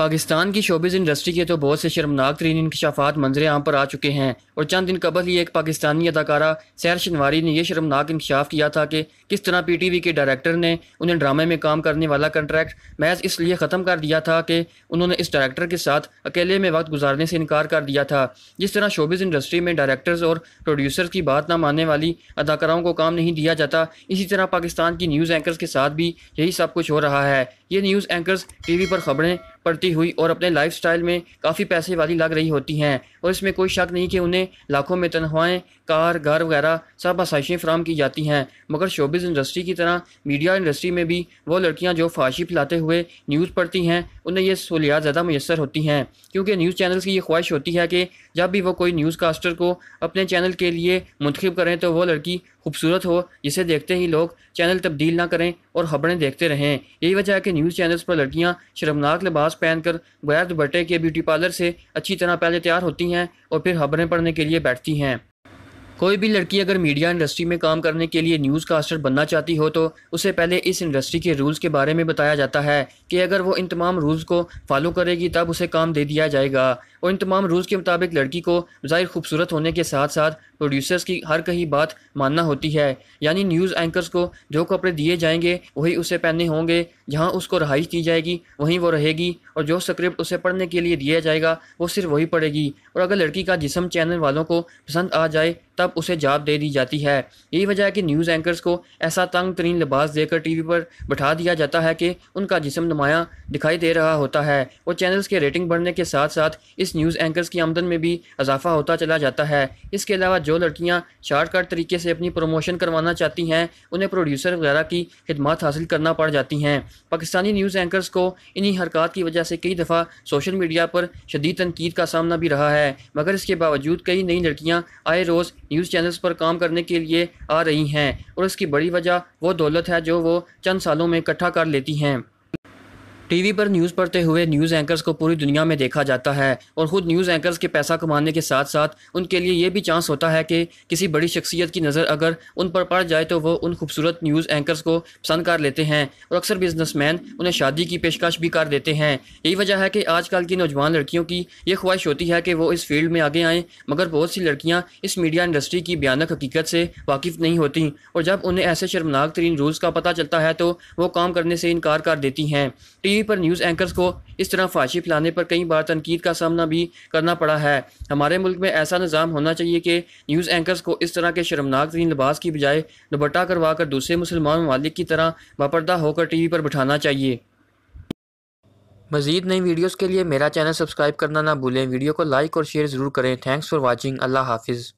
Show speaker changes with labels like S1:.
S1: पाकिस्तान की showbiz industry के तो बहुत से शर्मनाक तरीन इंकशाफात मंजरे आम पर आ चुके हैं और चंद दिन कबल ही एक पाकिस्तानी अदाकारा सैर शनवारी ने यह शर्मनाक इंकशाफ किया था कि किस तरह पी टी वी के डायरेक्टर ने उन्हें ड्रामे में काम करने वाला कंट्रैक्ट महज इसलिए ख़त्म कर दिया था कि उन्होंने इस डायरेक्टर के साथ अकेले में वक्त गुजारने से इनकार कर दिया था जिस तरह शोबिज़ इंडस्ट्री में डायरेक्टर्स और प्रोड्यूसर्स की बात ना मानने वाली अदाकाराओं को काम नहीं दिया जाता इसी तरह पाकिस्तान की न्यूज़ एंकर्स के साथ भी यही सब कुछ हो रहा है ये न्यूज़ एंकर्स टी वी पर खबरें पड़ती हुई और अपने लाइफ में काफ़ी पैसे वाली लग रही होती हैं और इसमें कोई शक नहीं कि उन्हें लाखों में तनख्वाहें कार घर वगैरह सब आसाइशें फ्राहम की जाती हैं मगर शोबिस इंडस्ट्री की तरह मीडिया इंडस्ट्री में भी वो लड़कियाँ जो फाशी फैलाते हुए न्यूज़ पढ़ती हैं उन्हें ये सहूलियात ज़्यादा मैसर होती हैं क्योंकि न्यूज़ चैनल्स की ये ख्वाहिश होती है कि जब भी वो कोई न्यूज़ कास्टर को अपने चैनल के लिए मंतखब करें तो वो लड़की खूबसूरत हो जिसे देखते ही लोग चैनल तब्दील ना करें और खबरें देखते रहें यही वजह है कि न्यूज़ चैनल्स पर लड़कियाँ शर्मनाक लिबास पहन कर बगैर दुपट्टे के ब्यूटी पार्लर से अच्छी तरह पहले तैयार होती हैं और फिर खबरें पढ़ने के लिए बैठती हैं कोई भी लड़की अगर मीडिया इंडस्ट्री में काम करने के लिए न्यूज़ कास्टर बनना चाहती हो तो उसे पहले इस इंडस्ट्री के रूल्स के बारे में बताया जाता है कि अगर वो इन तमाम रूल्स को फॉलो करेगी तब उसे काम दे दिया जाएगा और इन तमाम रूल्स के मुताबिक लड़की को ज़ाहिर खूबसूरत होने के साथ साथ प्रोड्यूसर्स की हर कहीं बात मानना होती है यानी न्यूज़ एंकर्स को जो कपड़े दिए जाएंगे वही उसे पहने होंगे जहाँ उसको रहाई दी जाएगी वहीं वो रहेगी और जो स्क्रिप्ट उसे पढ़ने के लिए दिया जाएगा वो सिर्फ वही पढ़ेगी और अगर लड़की का जिसम चैनल वालों को पसंद आ जाए तब उसे जाप दे दी जाती है यही वजह है कि न्यूज़ एंकर्स को ऐसा तंग तरीन लिबास देकर टीवी पर बैठा दिया जाता है कि उनका जिसम नुमाया दिखाई दे रहा होता है और चैनल्स के रेटिंग बढ़ने के साथ साथ इस न्यूज़ एंकर्स की आमदन में भी इजाफा होता चला जाता है इसके अलावा जो लड़कियाँ शार्टकट तरीके से अपनी प्रमोशन करवाना चाहती हैं उन्हें प्रोड्यूसर वगैरह की खदमात हासिल करना पड़ जाती हैं पाकिस्तानी न्यूज़ एंकर्स को इन्हीं हरकत की वजह से कई दफ़ा सोशल मीडिया पर शदीद तनकीद का सामना भी रहा है मगर इसके बावजूद कई नई लड़कियाँ आए रोज़ न्यूज़ चैनल्स पर काम करने के लिए आ रही हैं और इसकी बड़ी वजह वो दौलत है जो वो चंद सालों में इकट्ठा कर लेती हैं टीवी पर न्यूज़ पढ़ते हुए न्यूज़ एंकर्स को पूरी दुनिया में देखा जाता है और ख़ुद न्यूज़ एंकर्स के पैसा कमाने के साथ साथ उनके लिए ये भी चांस होता है कि किसी बड़ी शख्सियत की नज़र अगर उन पर पड़ जाए तो वो उन खूबसूरत न्यूज़ एंकर्स को पसंद कर लेते हैं और अक्सर बिजनेसमैन उन्हें शादी की पेशकश भी कर देते हैं यही वजह है कि आजकल की नौजवान लड़कियों की यह ख्वाहिश होती है कि वो इस फील्ड में आगे आएँ मगर बहुत सी लड़कियाँ इस मीडिया इंडस्ट्री की बयानक हकीकत से वाकिफ़ नहीं होती और जब उन्हें ऐसे शर्मनाक तरीन रूल्स का पता चलता है तो वो काम करने से इनकार कर देती हैं टी टीवी पर न्यूज़ एंकर्स को इस तरह फाशी फैलाने पर कई बार तनकीद का सामना भी करना पड़ा है हमारे मुल्क में ऐसा निज़ाम होना चाहिए कि न्यूज़ एंकर्स को इस तरह के शर्मनाक तरीन लिबास की बजाय दुपट्टा करवा कर दूसरे मुसलमान ममालिक की तरह वापरदा होकर टी वी पर बिठाना चाहिए मजीद नई वीडियोज़ के लिए मेरा चैनल सब्सक्राइब करना ना भूलें वीडियो को लाइक और शेयर ज़रूर करें थैंक्स फॉर वॉचिंग अल्लाह हाफिज़